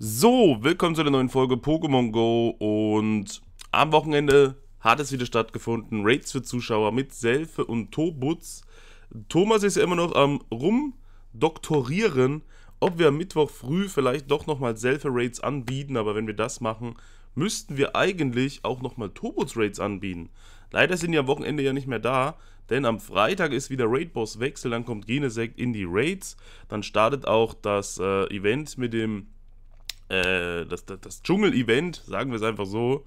So, willkommen zu einer neuen Folge Pokémon Go und am Wochenende hat es wieder stattgefunden, Raids für Zuschauer mit Selfe und Tobutz. Thomas ist ja immer noch am rumdoktorieren, ob wir am Mittwoch früh vielleicht doch nochmal Selfe-Raids anbieten, aber wenn wir das machen, müssten wir eigentlich auch nochmal Tobutz-Raids anbieten. Leider sind die am Wochenende ja nicht mehr da, denn am Freitag ist wieder Raid-Boss-Wechsel, dann kommt Genesect in die Raids, dann startet auch das äh, Event mit dem äh, das, das, das Dschungel-Event, sagen wir es einfach so,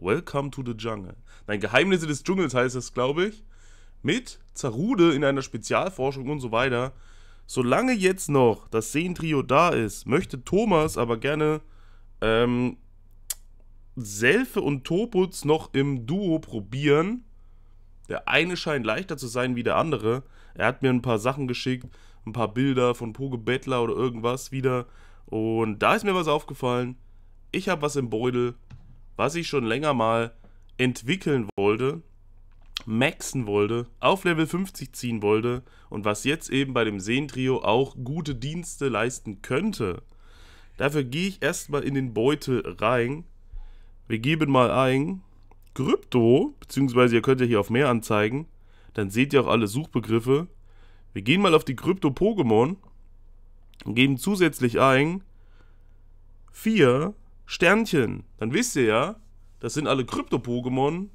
Welcome to the Jungle. Nein, Geheimnisse des Dschungels heißt das, glaube ich, mit Zarude in einer Spezialforschung und so weiter. Solange jetzt noch das Seentrio da ist, möchte Thomas aber gerne ähm, Selfe und Toputz noch im Duo probieren. Der eine scheint leichter zu sein wie der andere. Er hat mir ein paar Sachen geschickt, ein paar Bilder von Poge Bettler oder irgendwas wieder. Und da ist mir was aufgefallen. Ich habe was im Beutel, was ich schon länger mal entwickeln wollte, maxen wollte, auf Level 50 ziehen wollte und was jetzt eben bei dem Seentrio auch gute Dienste leisten könnte. Dafür gehe ich erstmal in den Beutel rein. Wir geben mal ein Krypto, beziehungsweise ihr könnt ja hier auf mehr anzeigen. Dann seht ihr auch alle Suchbegriffe. Wir gehen mal auf die Krypto-Pokémon und geben zusätzlich ein vier Sternchen. Dann wisst ihr ja, das sind alle Krypto-Pokémon,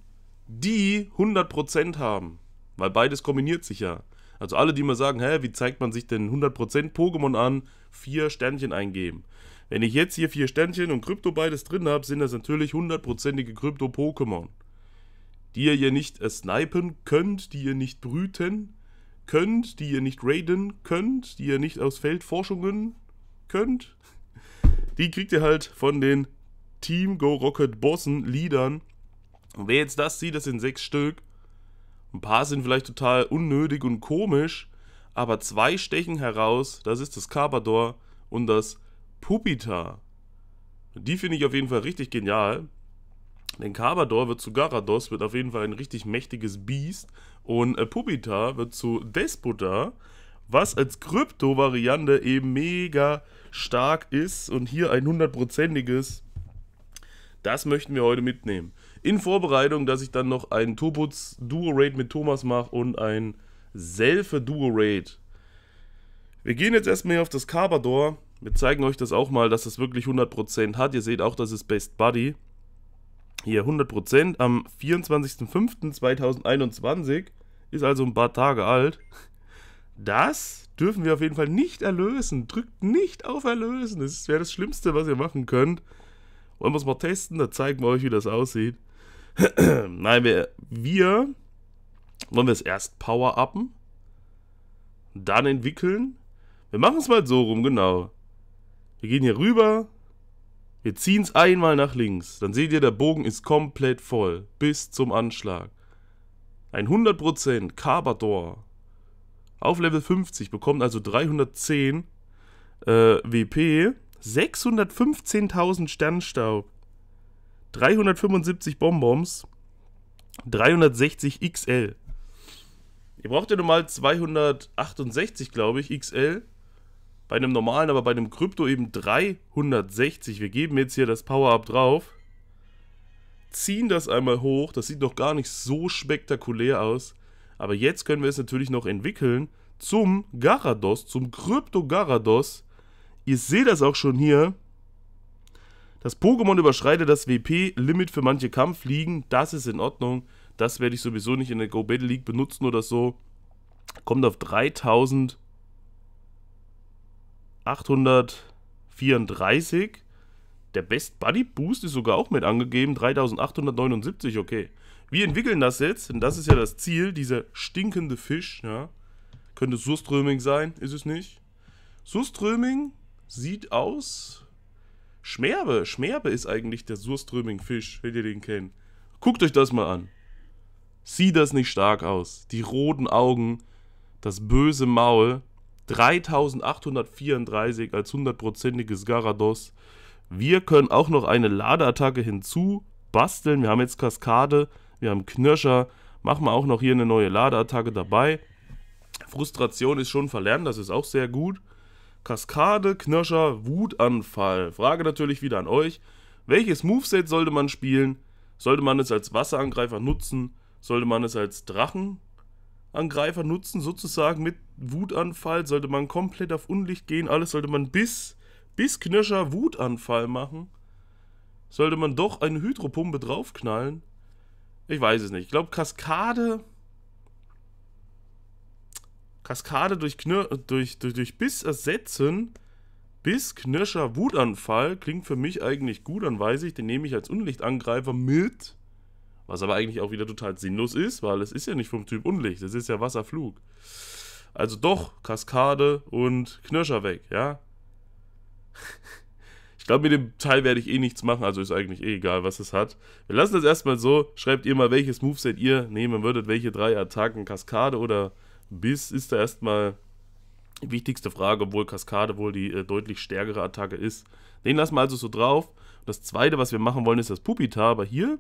die 100% haben. Weil beides kombiniert sich ja. Also alle, die mal sagen, hä, wie zeigt man sich denn 100% Pokémon an, vier Sternchen eingeben. Wenn ich jetzt hier vier Sternchen und Krypto beides drin habe, sind das natürlich hundertprozentige Krypto-Pokémon. Die ihr hier nicht snipen könnt, die ihr nicht brüten, könnt, die ihr nicht raiden könnt, die ihr nicht aus Feldforschungen könnt, die kriegt ihr halt von den Team Go Rocket Bossen, Liedern. Und wer jetzt das sieht, das sind sechs Stück. Ein paar sind vielleicht total unnötig und komisch, aber zwei stechen heraus. Das ist das Carbador und das Pupita. Die finde ich auf jeden Fall richtig genial. Denn Carbador wird zu Garados, wird auf jeden Fall ein richtig mächtiges Biest. Und äh, Pubita wird zu Despota, was als Krypto-Variante eben mega stark ist und hier ein hundertprozentiges. Das möchten wir heute mitnehmen. In Vorbereitung, dass ich dann noch einen Tobutz Duo Raid mit Thomas mache und ein Selfe Duo Raid. Wir gehen jetzt erstmal hier auf das Carbador. Wir zeigen euch das auch mal, dass es das wirklich 100% hat. Ihr seht auch, das ist Best Buddy. Hier 100% am 24.05.2021, ist also ein paar Tage alt. Das dürfen wir auf jeden Fall nicht erlösen. Drückt nicht auf Erlösen. Das wäre das Schlimmste, was ihr machen könnt. Wollen wir es mal testen? Da zeigen wir euch, wie das aussieht. Nein, wir, wir wollen wir es erst power-uppen, dann entwickeln. Wir machen es mal so rum, genau. Wir gehen hier rüber, wir ziehen es einmal nach links, dann seht ihr, der Bogen ist komplett voll, bis zum Anschlag. Ein 100% Carbador auf Level 50 bekommt also 310 äh, WP, 615.000 Sternstaub, 375 Bonbons, 360 XL. Ihr braucht ja nun mal 268, glaube ich, XL bei einem normalen, aber bei einem Krypto eben 360. Wir geben jetzt hier das Power-Up drauf, ziehen das einmal hoch, das sieht noch gar nicht so spektakulär aus, aber jetzt können wir es natürlich noch entwickeln zum Garados, zum Krypto Garados. Ihr seht das auch schon hier. Das Pokémon überschreitet das WP-Limit für manche Kampffliegen. Das ist in Ordnung. Das werde ich sowieso nicht in der Go Battle League benutzen oder so. Kommt auf 3000 834. Der Best Buddy Boost ist sogar auch mit angegeben. 3879, okay. Wir entwickeln das jetzt, denn das ist ja das Ziel, dieser stinkende Fisch, ja. Könnte Surströming sein, ist es nicht. Surströming sieht aus. Schmerbe, Schmerbe ist eigentlich der Surströming-Fisch, wenn ihr den kennt. Guckt euch das mal an. Sieht das nicht stark aus? Die roten Augen, das böse Maul, 3834 als hundertprozentiges Garados. Wir können auch noch eine Ladeattacke hinzu basteln. Wir haben jetzt Kaskade, wir haben Knirscher. Machen wir auch noch hier eine neue Ladeattacke dabei. Frustration ist schon verlernt, das ist auch sehr gut. Kaskade, Knirscher, Wutanfall. Frage natürlich wieder an euch. Welches Moveset sollte man spielen? Sollte man es als Wasserangreifer nutzen? Sollte man es als Drachenangreifer nutzen, sozusagen mit Wutanfall sollte man komplett auf Unlicht gehen, alles sollte man bis, bis Knirscher Wutanfall machen. Sollte man doch eine Hydropumpe draufknallen? Ich weiß es nicht. Ich glaube, Kaskade. Kaskade durch, Knir durch, durch, durch Biss ersetzen. Biss, Knirscher, Wutanfall. Klingt für mich eigentlich gut, dann weiß ich, den nehme ich als Unlichtangreifer mit. Was aber eigentlich auch wieder total sinnlos ist, weil es ist ja nicht vom Typ Unlicht, es ist ja Wasserflug. Also doch Kaskade und Knirscher weg, ja. Ich glaube, mit dem Teil werde ich eh nichts machen, also ist eigentlich eh egal, was es hat. Wir lassen das erstmal so. Schreibt ihr mal, welches Moveset ihr nehmen würdet, welche drei Attacken, Kaskade oder Biss ist da erstmal die wichtigste Frage, obwohl Kaskade wohl die äh, deutlich stärkere Attacke ist. Den lassen wir also so drauf. Das zweite, was wir machen wollen, ist das Pupita, aber hier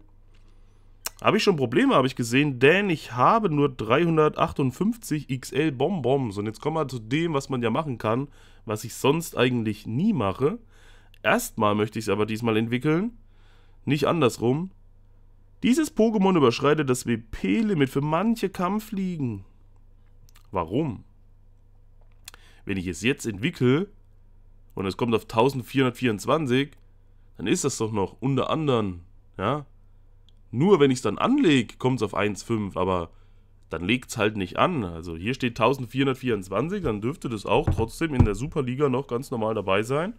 habe ich schon Probleme, habe ich gesehen, denn ich habe nur 358 XL Bonbons. Und jetzt kommen wir zu dem, was man ja machen kann, was ich sonst eigentlich nie mache. Erstmal möchte ich es aber diesmal entwickeln. Nicht andersrum. Dieses Pokémon überschreitet das WP-Limit für manche Kampfliegen. Warum? Wenn ich es jetzt entwickle und es kommt auf 1424, dann ist das doch noch unter anderem, ja, nur wenn ich es dann anlege, kommt es auf 1,5, aber dann legt es halt nicht an. Also hier steht 1424, dann dürfte das auch trotzdem in der Superliga noch ganz normal dabei sein.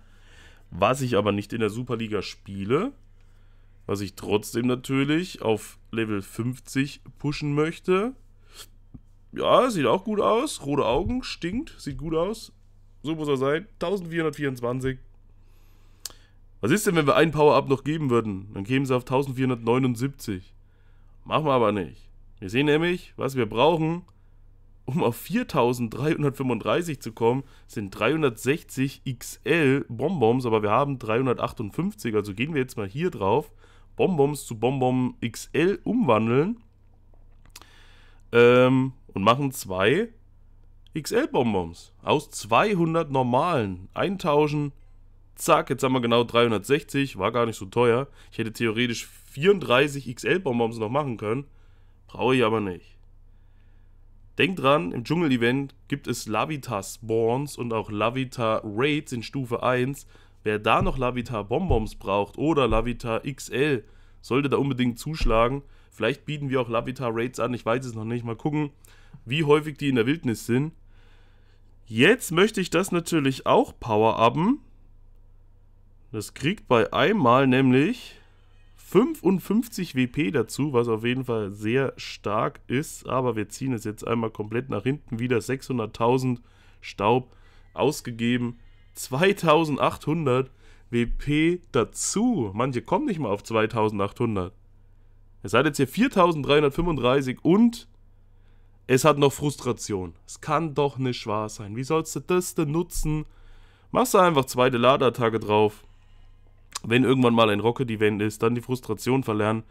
Was ich aber nicht in der Superliga spiele, was ich trotzdem natürlich auf Level 50 pushen möchte. Ja, sieht auch gut aus. Rote Augen, stinkt, sieht gut aus. So muss er sein. 1424. Was ist denn, wenn wir ein Power-Up noch geben würden? Dann kämen sie auf 1479. Machen wir aber nicht. Wir sehen nämlich, was wir brauchen, um auf 4335 zu kommen, sind 360 XL Bonbons, aber wir haben 358, also gehen wir jetzt mal hier drauf. Bonbons zu Bonbon XL umwandeln ähm, und machen zwei XL Bonbons aus 200 normalen. Eintauschen zack, jetzt haben wir genau 360, war gar nicht so teuer. Ich hätte theoretisch 34 XL-Bonbons noch machen können, brauche ich aber nicht. Denkt dran, im Dschungel-Event gibt es Lavita-Spawns und auch Lavita-Raids in Stufe 1. Wer da noch Lavita-Bonbons braucht oder Lavita XL, sollte da unbedingt zuschlagen. Vielleicht bieten wir auch Lavita-Raids an, ich weiß es noch nicht. Mal gucken, wie häufig die in der Wildnis sind. Jetzt möchte ich das natürlich auch power uppen das kriegt bei einmal nämlich 55 WP dazu, was auf jeden Fall sehr stark ist. Aber wir ziehen es jetzt einmal komplett nach hinten wieder. 600.000 Staub ausgegeben. 2800 WP dazu. Manche kommen nicht mal auf 2800. Es hat jetzt hier 4335 und es hat noch Frustration. Es kann doch nicht wahr sein. Wie sollst du das denn nutzen? Machst du einfach zweite Ladeattacke drauf wenn irgendwann mal ein Rocket-Event ist, dann die Frustration verlernen.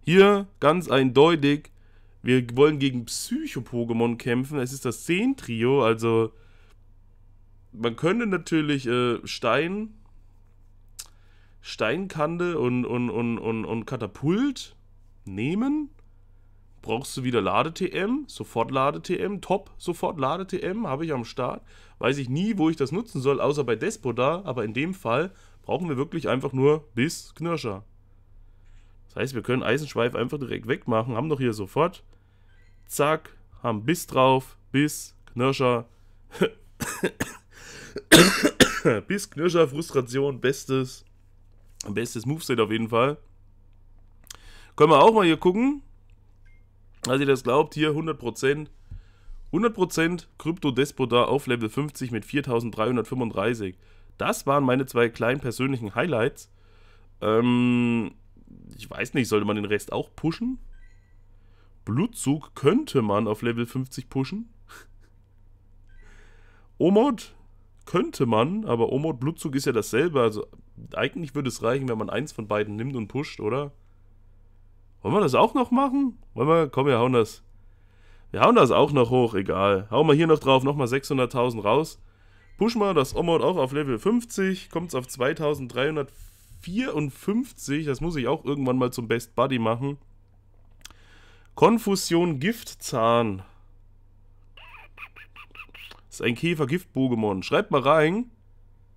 Hier ganz eindeutig, wir wollen gegen Psycho-Pokémon kämpfen. Es ist das Zehn-Trio, also man könnte natürlich äh, Stein, Steinkante und, und, und, und, und Katapult nehmen. Brauchst du wieder Lade-TM, sofort Lade-TM, top, sofort Lade-TM, habe ich am Start. Weiß ich nie, wo ich das nutzen soll, außer bei Despo da. aber in dem Fall brauchen wir wirklich einfach nur bis Knirscher. Das heißt, wir können Eisenschweif einfach direkt wegmachen, haben doch hier sofort. Zack, haben bis drauf, bis Knirscher. bis Knirscher, Frustration, bestes, bestes Moveset auf jeden Fall. Können wir auch mal hier gucken. Als ihr das glaubt, hier 100%. 100% Krypto Despotar auf Level 50 mit 4335. Das waren meine zwei kleinen persönlichen Highlights. Ähm, ich weiß nicht, sollte man den Rest auch pushen? Blutzug könnte man auf Level 50 pushen. Omod könnte man, aber Omod Blutzug ist ja dasselbe. Also eigentlich würde es reichen, wenn man eins von beiden nimmt und pusht, oder? Wollen wir das auch noch machen? Wollen wir? Komm, wir hauen das. Wir hauen das auch noch hoch, egal. Hauen wir hier noch drauf, nochmal 600.000 raus. Push mal das Omod auch auf Level 50, kommt es auf 2354, das muss ich auch irgendwann mal zum Best Buddy machen. Konfusion Giftzahn. Das ist ein Käfer-Gift-Pokémon. Schreibt mal rein.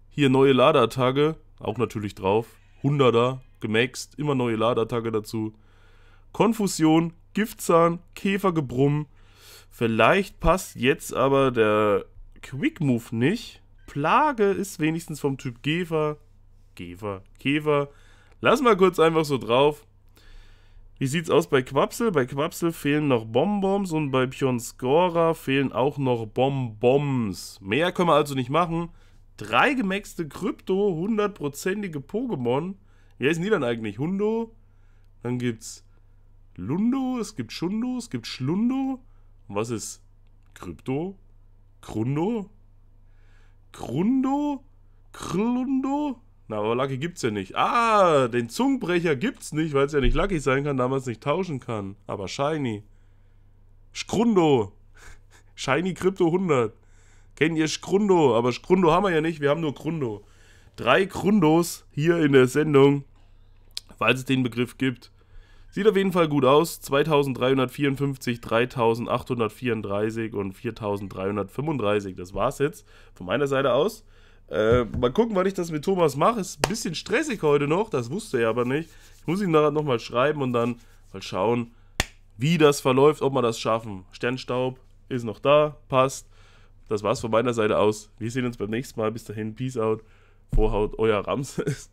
Hier neue Ladeattacke, auch natürlich drauf. 100er, gemaxt, immer neue Ladeattacke dazu. Konfusion, Giftzahn, Käfergebrumm. Vielleicht passt jetzt aber der Quick Move nicht. Plage ist wenigstens vom Typ Gefer. Gefer, Käfer. Lass mal kurz einfach so drauf. Wie sieht's aus bei Quapsel? Bei Quapsel fehlen noch Bonbons und bei Pionscora fehlen auch noch Bonbons. Mehr können wir also nicht machen. Drei gemaxte Krypto, hundertprozentige Pokémon. Wie heißen die dann eigentlich? Hundo? Dann gibt's Lundo, es gibt Schundo, es gibt Schlundo. Und was ist Krypto? Grundo? Grundo? Krundo? Na, aber Lucky gibt's ja nicht. Ah, den Zungbrecher gibt's nicht, weil es ja nicht Lucky sein kann, da man nicht tauschen kann. Aber Shiny. Skrundo. Shiny Krypto 100. Kennt ihr Skrundo? Aber Skrundo haben wir ja nicht, wir haben nur Krundo. Drei Krundos hier in der Sendung, weil es den Begriff gibt. Sieht auf jeden Fall gut aus. 2354, 3834 und 4335. Das war's jetzt von meiner Seite aus. Äh, mal gucken, wann ich das mit Thomas mache. Ist ein bisschen stressig heute noch, das wusste er aber nicht. Ich muss ihm nachher nochmal schreiben und dann mal schauen, wie das verläuft, ob wir das schaffen. Sternstaub ist noch da, passt. Das war's von meiner Seite aus. Wir sehen uns beim nächsten Mal. Bis dahin, Peace out. Vorhaut, euer Ramses.